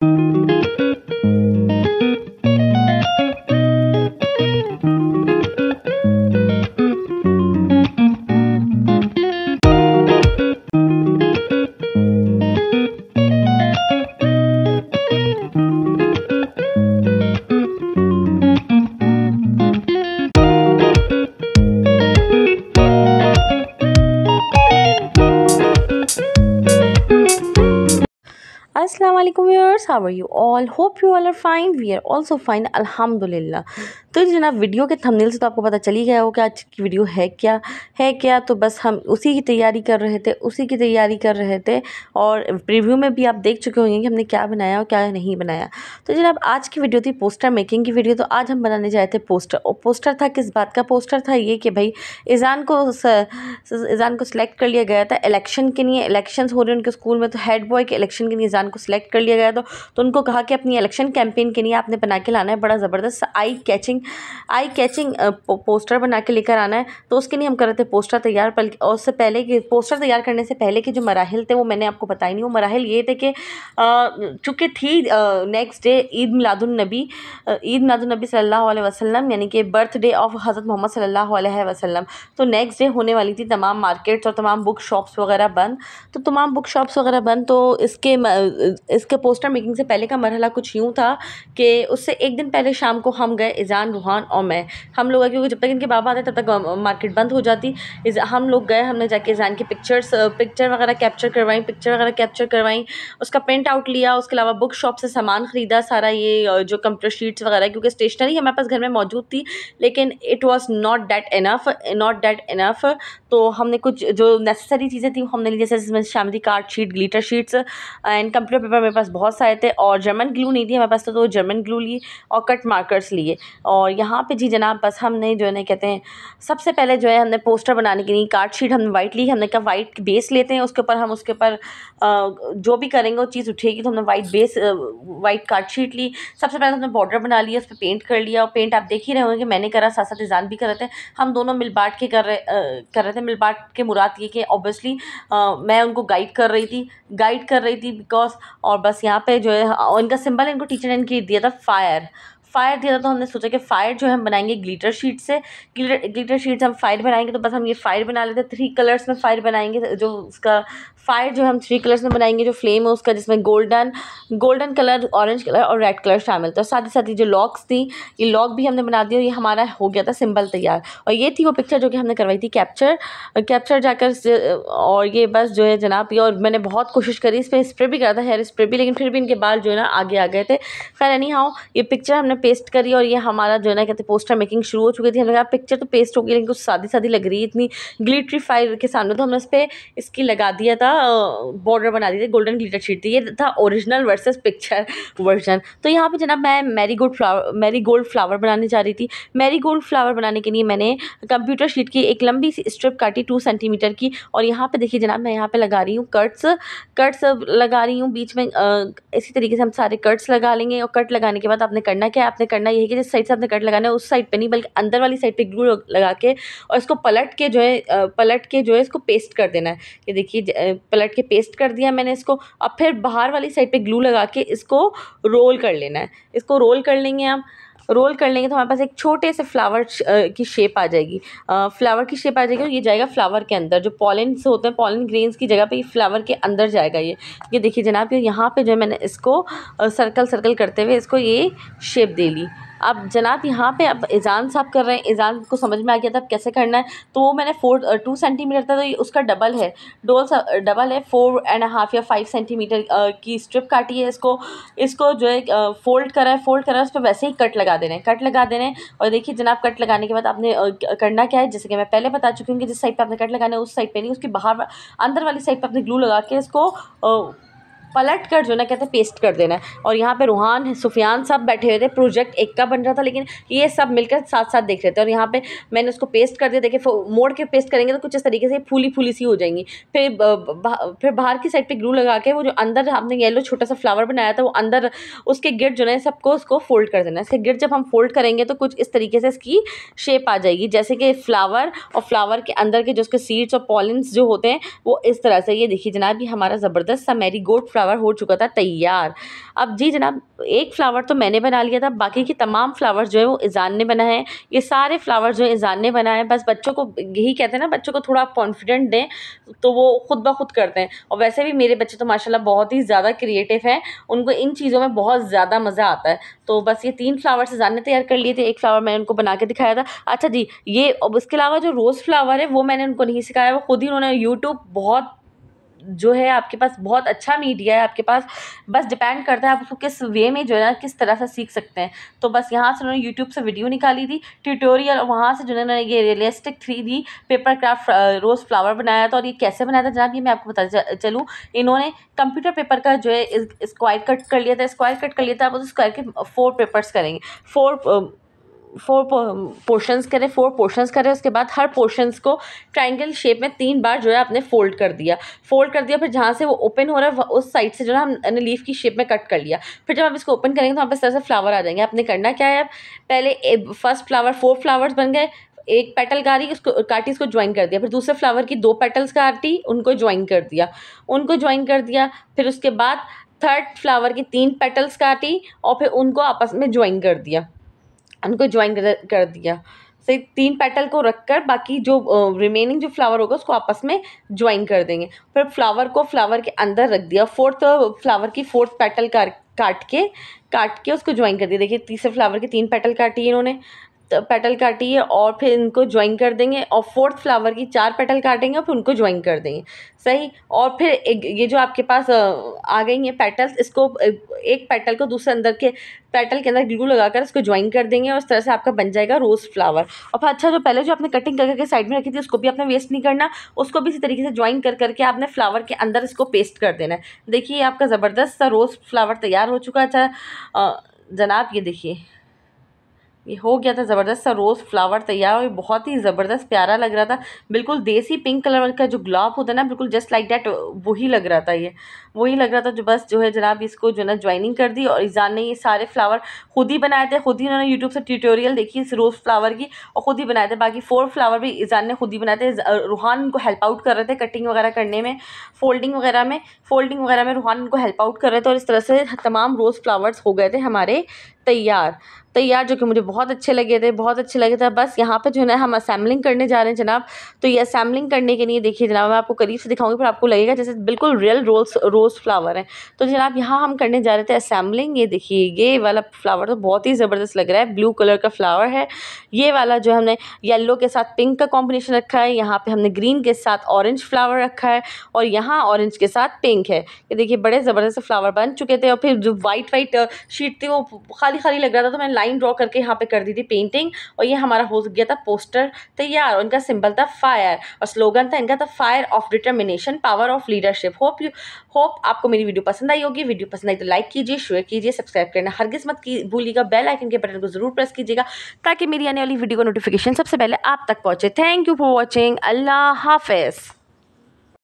thank you असलम viewers how are you all hope you all are fine we are also fine अल्हम्दुलिल्लाह तो जनाब video के thumbnail से तो आपको पता चली गया हो कि आज की वीडियो है क्या है क्या तो बस हम उसी की तैयारी कर रहे थे उसी की तैयारी कर रहे थे और प्रीव्यू में भी आप देख चुके होंगे कि हमने क्या बनाया और क्या नहीं बनाया तो जनाब आज की वीडियो थी पोस्टर मेकिंग की वीडियो तो आज हम बनाने जाए थे पोस्टर और पोस्टर था किस बात का पोस्टर था ये कि भाई ईज़ान को ईज़ान को सिलेक्ट कर लिया गया था इलेक्शन के लिए इलेक्शन हो रहे हैं उनके स्कूल में तो हेड बॉय के इलेक्शन के लिए ईज़ान को सिलेक्ट सिलेक्ट कर लिया गया तो, तो उनको कहा कि अपनी इलेक्शन कैंपेन के लिए आपने बना के लाना है बड़ा ज़बरदस्त eye catching eye catching poster बना के लेकर आना है तो उसके लिए हम कर रहे थे पोस्टर तैयार बल्कि और उससे पहले कि पोस्टर तैयार करने से पहले के जो मराहल थे वो मैंने आपको बताए नहीं वो मराहल ये थे कि चूँकि थी नेक्स्ट डे ईद मिलादुलनबी ईद मिलादुलनबी सल्ला वसलम यानी कि बर्थडे ऑफ हज़रत मोहम्मद सल्ला वसलम तो नेक्स्ट डे होने वाली थी तमाम मार्केट्स और तमाम बुक शॉप्स वगैरह बंद तो तमाम बुक शॉप्स वगैरह बंद तो इसके इसके पोस्टर मेकिंग से पहले का मरहला कुछ यूँ था कि उससे एक दिन पहले शाम को हम गए इज़ान रूहान और मैं हम लोग क्योंकि जब तक इनके बाबा आते तब तक मार्केट बंद हो जाती हम लोग गए हमने जाके इज़ान की पिक्चर्स पिक्चर वगैरह कैप्चर करवाई पिक्चर वगैरह कैप्चर करवाई उसका प्रिंट आउट लिया उसके अलावा बुक शॉप से सामान ख़रीदा सारा ये जो कंप्यूटर शीट्स वगैरह क्योंकि स्टेशनरी हमारे पास घर में मौजूद थी लेकिन it was not that enough not that enough तो हमने कुछ जो नेसेसरी चीज़ें थी हमने ली जैसे जिसमें शामिल card sheet glitter sheets and computer paper मेरे पास बहुत सारे थे और जर्मन ग्लू नहीं थी हमारे पास तो, तो जर्मन ग्लू लिए और कट मार्कर्स लिए और यहाँ पे जी जनाब बस हमने जो है कहते हैं सबसे पहले जो है हमने पोस्टर बनाने के लिए कार्ड शीट हमने वाइट ली हमने कहा वाइट बेस लेते हैं उसके ऊपर हम उसके ऊपर जो भी करेंगे वो चीज़ उठेगी तो हमने white base white card sheet ली सबसे पहले तो हमने बॉर्डर बना लिया उस पर पेंट कर लिया और पेंट आप देख ही रहे होंगे कि मैंने करा साथ साथ भी कर रहे थे हम दोनों मिल बाट के कर रहे कर रहे थे मिल बाट के मुराद ये कि ऑब्वियसली मैं उनको गाइड कर रही थी गाइड कर रही थी बिकॉज और बस यहाँ पे जो है इनका सिंबल इनको टीचर ने इनकी दिया था फायर फायर दिया था तो हमने सोचा कि फायर जो हम बनाएंगे ग्लिटर शीट से ग्लिटर ग्लिटर शीट से हम फायर बनाएंगे तो बस हम ये फायर बना लेते हैं थ्री कलर्स में फायर बनाएंगे जो उसका फायर जो हम थ्री कलर्स में बनाएंगे जो फ्लेम है उसका जिसमें golden golden colour orange colour और रेड कलर शामिल था साथ ही साथ ये जो लॉक्स थी ये लॉक भी हमने बना दिया और ये हमारा हो गया था सिंबल तैयार और ये थी वो पिक्चर जो कि हमने करवाई थी कैप्चर कैप्चर जाकर और ये बस जो है जनाब ये और मैंने बहुत कोशिश करी इस पर स्प्रे भी करा था हेयर स्प्रे भी लेकिन फिर भी इनके बाल जो है ना आगे आ गए थे खैर एनी हाउ ये पिक्चर हमने हमने पेस्ट करी और ये हमारा जो है ना कहते पोस्टर मेकिंग शुरू हो चुकी थी हमने कहा पिक्चर तो पेस्ट हो गई लेकिन कुछ सादी सादी लग रही है इतनी ग्लिटरी ग्लिटरीफाइड के सामने तो हमने इस पर इसकी लगा दिया था बॉर्डर बना दी थी गोल्डन ग्लिटर शीट थी ये था ओरिजिनल वर्सेज पिक्चर वर्जन तो यहाँ पर जनाब मैं marigold flower marigold flower बनाने जा रही थी मैरी गोल्ड फ्लावर बनाने के लिए मैंने कंप्यूटर शीट की एक लंबी सी स्ट्रिप काटी टू सेंटीमीटर की और यहाँ पर देखिए जनाब मैं यहाँ पर लगा रही हूँ कट्स कट्स लगा रही हूँ बीच में इसी तरीके से हम सारे कट्स लगा लेंगे और कट लगाने के बाद आपने करना क्या आपने करना ये है कि जिस साइड से आपने कट लगाना है उस साइड पे नहीं बल्कि अंदर वाली साइड पे ग्लू लगा के और इसको पलट के जो है पलट के जो है इसको पेस्ट कर देना है ये देखिए पलट के पेस्ट कर दिया मैंने इसको अब फिर बाहर वाली साइड पर ग्लू लगा के इसको रोल कर लेना है इसको रोल कर लेंगे आप रोल कर लेंगे तो हमारे पास एक छोटे से फ्लावर की शेप आ जाएगी फ्लावर की शेप आ जाएगी और ये जाएगा फ्लावर के अंदर जो पॉलेंस होते हैं पॉलन ग्रेन्स की जगह पे ये फ्लावर के अंदर जाएगा ये ये देखिए जनाब ये यहाँ पे जो है मैंने इसको सर्कल सर्कल करते हुए इसको ये शेप दे ली अब जनाब यहाँ पे अब एजान साहब कर रहे हैं एजान को समझ में आ गया था अब कैसे करना है तो वो मैंने फोर टू सेंटीमीटर था तो उसका डबल है डोल डबल है फोर एंड हाफ या फाइव सेंटीमीटर की स्ट्रिप काटी है इसको इसको जो है फोल्ड करा है फोल्ड करा है उस पर वैसे ही कट लगा देना है कट लगा देना है और देखिए जनाब कट लगाने के बाद आपने करना क्या है जैसे कि मैं पहले बता चुकी हूँ कि जिस साइड पर आपने कट लगाना है उस साइड पर नहीं उसकी बाहर अंदर वाली साइड पर आपने ग्लू लगा के इसको पलट कर जो ना कहते हैं पेस्ट कर देना है और यहाँ पे रूहान सुफियान सब बैठे हुए थे प्रोजेक्ट एक का बन रहा था लेकिन ये सब मिलकर साथ साथ देख रहे थे और यहाँ पे मैंने उसको पेस्ट कर दिया देखिए मोड़ के पेस्ट करेंगे तो कुछ इस तरीके से फूली फूली सी हो जाएंगी फिर बा, फिर बाहर की साइड पर ग्लू लगा के वो जो अंदर हमने येलो छोटा सा फ्लावर बनाया था वो अंदर उसके गिर जो है सबको उसको फोल्ड कर देना है इसके गिर जब हम फोल्ड करेंगे तो कुछ इस तरीके से इसकी शेप आ जाएगी जैसे कि फ्लावर और फ्लावर के अंदर के जो उसके सीड्स और पॉलिन जो होते हैं वो इस तरह से ये देखिए जनाब ये हमारा ज़बरदस्त सा मेरी गोड फ्लावर हो चुका था तैयार अब जी जनाब एक फ़्लावर तो मैंने बना लिया था बाकी के तमाम फ्लावर जो है वो ईजान ने बना है ये सारे फ्लावर जो है ईजान ने बनाए बस बच्चों को यही कहते हैं ना बच्चों को थोड़ा कॉन्फिडेंट दें तो वो खुद ब खुद करते हैं और वैसे भी मेरे बच्चे तो माशाला बहुत ही ज़्यादा क्रिएटिव हैं उनको इन चीज़ों में बहुत ज़्यादा मज़ा आता है तो बस ये तीन फ्लावर्स ईजान ने तैयार कर लिए थे एक फ्लावर मैंने उनको बना के दिखाया था अच्छा जी ये अब उसके अलावा जो रोज़ फ्लावर है वो मैंने उनको नहीं सिखाया वो खुद ही उन्होंने यूट्यूब बहुत जो है आपके पास बहुत अच्छा मीडिया है आपके पास बस डिपेंड करता है आप उसको किस वे में जो है ना किस तरह से सीख सकते हैं तो बस यहाँ से उन्होंने यूट्यूब से वीडियो निकाली थी ट्यूटोरियल वहाँ से जो है ये realistic three D paper craft rose flower बनाया था और ये कैसे बनाया था जनाब ये मैं आपको बता चलूँ इन्होंने कंप्यूटर पेपर का जो है स्क्वायर कट कर लिया था स्क्वायर कट कर लिया था आप उस स्क्वायर के फोर पेपर्स करेंगे फोर फोर पोर्शंस करें फोर पोर्शंस करें उसके बाद हर पोर्शंस को ट्राइंगल शेप में तीन बार जो है आपने फोल्ड कर दिया फोल्ड कर दिया फिर जहाँ से वो ओपन हो रहा है उस साइड से जो है हमने लीफ की शेप में कट कर लिया फिर जब आप इसको ओपन करेंगे तो आप इस तरह से फ्लावर आ जाएंगे आपने करना क्या है पहले फर्स्ट फ्लावर फोर फ्लावर्स बन गए एक पेटल काटी उसको काटी उसको ज्वाइन कर दिया फिर दूसरे फ्लावर की दो पेटल्स काटी उनको ज्वाइन कर दिया उनको ज्वाइन कर दिया फिर उसके बाद थर्ड फ्लावर की तीन पेटल्स काटी और फिर उनको आपस में ज्वाइन कर दिया उनको ज्वाइन कर दिया सही तीन पेटल को रखकर बाकी जो रिमेनिंग जो फ्लावर होगा उसको आपस में ज्वाइन कर देंगे फिर फ्लावर को फ्लावर के अंदर रख दिया फोर्थ फ्लावर की फोर्थ पेटल काट के काट के उसको ज्वाइन कर दिया देखिए तीसरे फ्लावर के तीन पेटल काटी इन्होंने पेटल काटिए और फिर इनको ज्वाइन कर देंगे और फोर्थ फ्लावर की चार पेटल काटेंगे और फिर उनको ज्वाइन कर देंगे सही और फिर एक ये जो आपके पास आ गई हैं पेटल्स इसको एक पेटल को दूसरे अंदर के पेटल के अंदर ग्लू लगाकर इसको ज्वाइन कर देंगे और इस तरह से आपका बन जाएगा रोज़ फ्लावर और फिर अच्छा जो पहले जो आपने कटिंग करके साइड में रखी थी उसको भी आपने वेस्ट नहीं करना उसको भी इसी तरीके से ज्वाइन कर करके आपने फ्लावर के अंदर इसको पेस्ट कर देना है देखिए आपका ज़बरदस्त सा रोज़ फ्लावर तैयार हो चुका अच्छा जनाब ये देखिए ये हो गया था ज़बरदस्त सा रोज़ फ्लावर तैयार और बहुत ही ज़बरदस्त प्यारा लग रहा था बिल्कुल देसी पिंक कलर का जो गुलाब होता है ना बिल्कुल जस्ट लाइक डैट वही लग रहा था ये वही लग रहा था जो बस जो है जनाब इसको जो है ना ज्वाइनिंग कर दी और ईजान ने ये सारे फ्लावर खुद ही बनाए थे खुद ही उन्होंने यूट्यूब से ट्यूटोरियल देखी इस रोज़ फ्लावर की और ख़ुद ही बनाए थे बाकी फोर फ्लावर भी ईजान ने खुद ही बनाए थे रूहान उनको हेल्प आउट कर रहे थे कटिंग वगैरह करने में फोल्डिंग वगैरह में फोल्डिंग वगैरह में रूहान उनको हेल्प आउट कर रहे थे और इस तरह से तमाम रोज़ फ्लावर्स हो गए थे हमारे तैयार तैयार जो कि मुझे बहुत अच्छे लगे थे बहुत अच्छे लगे थे बस यहाँ पे जो है ना हम असेंबलिंग करने जा रहे हैं जनाब तो ये असेंबलिंग करने के लिए देखिए जनाब मैं आपको करीब से दिखाऊंगी पर आपको लगेगा जैसे बिल्कुल रियल रोज रोज़ फ्लावर हैं तो जनाब यहाँ हम करने जा रहे थे असेंबलिंग ये देखिए ये वाला फ्लावर तो बहुत ही ज़बरदस्त लग रहा है ब्लू कलर का फ्लावर है ये वाला जो हमने येलो के साथ पिंक का कॉम्बिनेशन रखा है यहाँ पर हमने ग्रीन के साथ ऑरेंज फ्लावर रखा है और यहाँ ऑरेंज के साथ पिंक है ये देखिए बड़े ज़बरदस्त फ्लावर बन चुके थे और फिर जो वाइट वाइट शीट थी वो खाली खाली खाली लग रहा था तो मैंने लाइन ड्रॉ करके यहाँ पे कर दी थी पेंटिंग और ये हमारा हो गया था पोस्टर तैयार इनका सिंबल था फायर और स्लोगन था इनका था fire of determination power of leadership hope you hope आपको मेरी वीडियो पसंद आई होगी वीडियो पसंद आई तो लाइक कीजिए शेयर कीजिए सब्सक्राइब करना हर किस्मत की भूलिएगा बेल आइकन के बटन को जरूर प्रेस कीजिएगा ताकि मेरी आने वाली वीडियो का नोटिफिकेशन सबसे पहले आप तक पहुँचे थैंक यू फॉर वॉचिंग अल्लाह हाफिज़